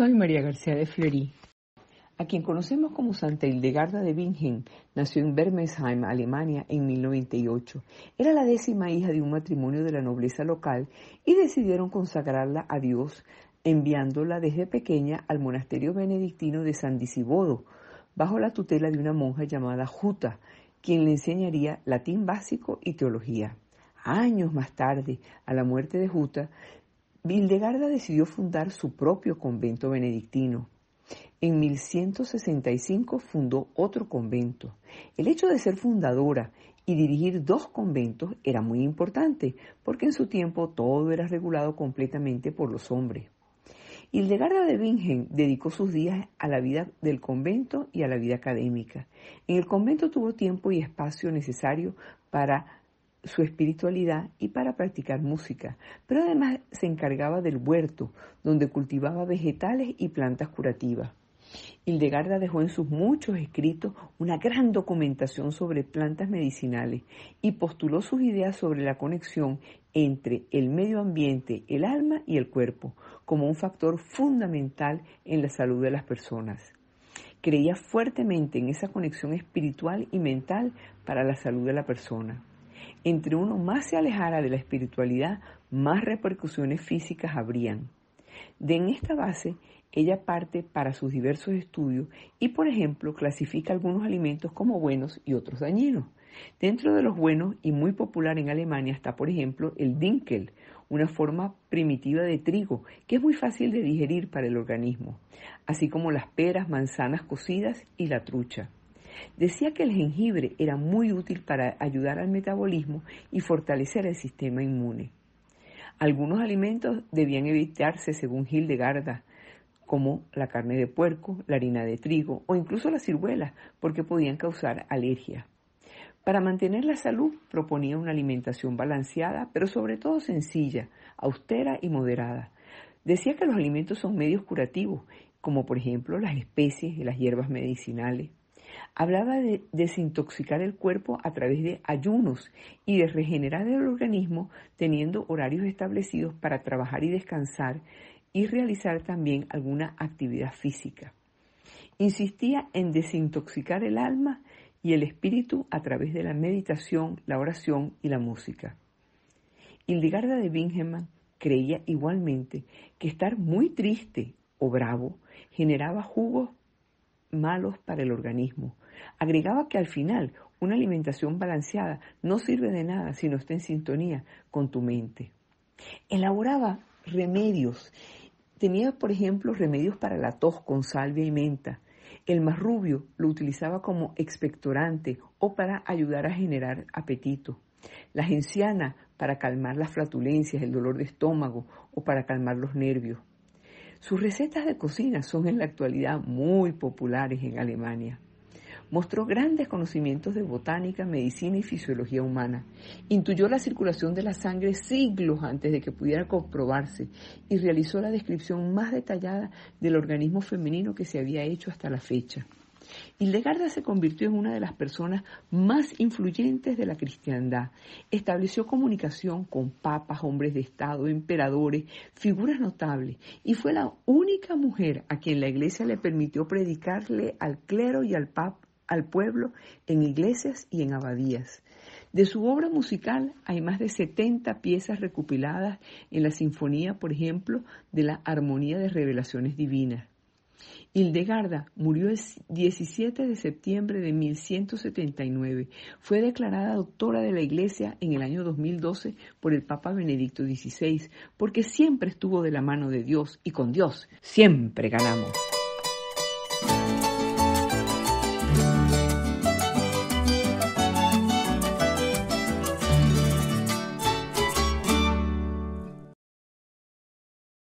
soy María García de Fleury. A quien conocemos como Santa Hildegarda de Bingen, nació en Bermesheim, Alemania, en 1098. Era la décima hija de un matrimonio de la nobleza local y decidieron consagrarla a Dios, enviándola desde pequeña al monasterio benedictino de San Disibodo, bajo la tutela de una monja llamada Juta, quien le enseñaría latín básico y teología. Años más tarde, a la muerte de Juta, Vildegarda decidió fundar su propio convento benedictino. En 1165 fundó otro convento. El hecho de ser fundadora y dirigir dos conventos era muy importante, porque en su tiempo todo era regulado completamente por los hombres. Hildegarda de Bingen dedicó sus días a la vida del convento y a la vida académica. En el convento tuvo tiempo y espacio necesario para su espiritualidad y para practicar música, pero además se encargaba del huerto, donde cultivaba vegetales y plantas curativas. Hildegarda dejó en sus muchos escritos una gran documentación sobre plantas medicinales y postuló sus ideas sobre la conexión entre el medio ambiente, el alma y el cuerpo, como un factor fundamental en la salud de las personas. Creía fuertemente en esa conexión espiritual y mental para la salud de la persona. Entre uno más se alejara de la espiritualidad, más repercusiones físicas habrían. De en esta base, ella parte para sus diversos estudios y, por ejemplo, clasifica algunos alimentos como buenos y otros dañinos. Dentro de los buenos y muy popular en Alemania está, por ejemplo, el dinkel, una forma primitiva de trigo que es muy fácil de digerir para el organismo, así como las peras, manzanas cocidas y la trucha. Decía que el jengibre era muy útil para ayudar al metabolismo y fortalecer el sistema inmune. Algunos alimentos debían evitarse según Gil de garda, como la carne de puerco, la harina de trigo o incluso las ciruelas, porque podían causar alergia. Para mantener la salud proponía una alimentación balanceada, pero sobre todo sencilla, austera y moderada. Decía que los alimentos son medios curativos, como por ejemplo las especies y las hierbas medicinales. Hablaba de desintoxicar el cuerpo a través de ayunos y de regenerar el organismo teniendo horarios establecidos para trabajar y descansar y realizar también alguna actividad física. Insistía en desintoxicar el alma y el espíritu a través de la meditación, la oración y la música. Hildegarda de Bingemann creía igualmente que estar muy triste o bravo generaba jugos malos para el organismo. Agregaba que al final una alimentación balanceada no sirve de nada si no está en sintonía con tu mente. Elaboraba remedios. Tenía, por ejemplo, remedios para la tos con salvia y menta. El más rubio lo utilizaba como expectorante o para ayudar a generar apetito. La genciana para calmar las flatulencias, el dolor de estómago o para calmar los nervios. Sus recetas de cocina son en la actualidad muy populares en Alemania. Mostró grandes conocimientos de botánica, medicina y fisiología humana. Intuyó la circulación de la sangre siglos antes de que pudiera comprobarse y realizó la descripción más detallada del organismo femenino que se había hecho hasta la fecha. Hildegarda se convirtió en una de las personas más influyentes de la cristiandad. Estableció comunicación con papas, hombres de Estado, emperadores, figuras notables, y fue la única mujer a quien la iglesia le permitió predicarle al clero y al, pap al pueblo en iglesias y en abadías. De su obra musical hay más de setenta piezas recopiladas en la sinfonía, por ejemplo, de la Armonía de Revelaciones Divinas. Hildegarda murió el 17 de septiembre de 1179. Fue declarada doctora de la Iglesia en el año 2012 por el Papa Benedicto XVI, porque siempre estuvo de la mano de Dios y con Dios siempre ganamos.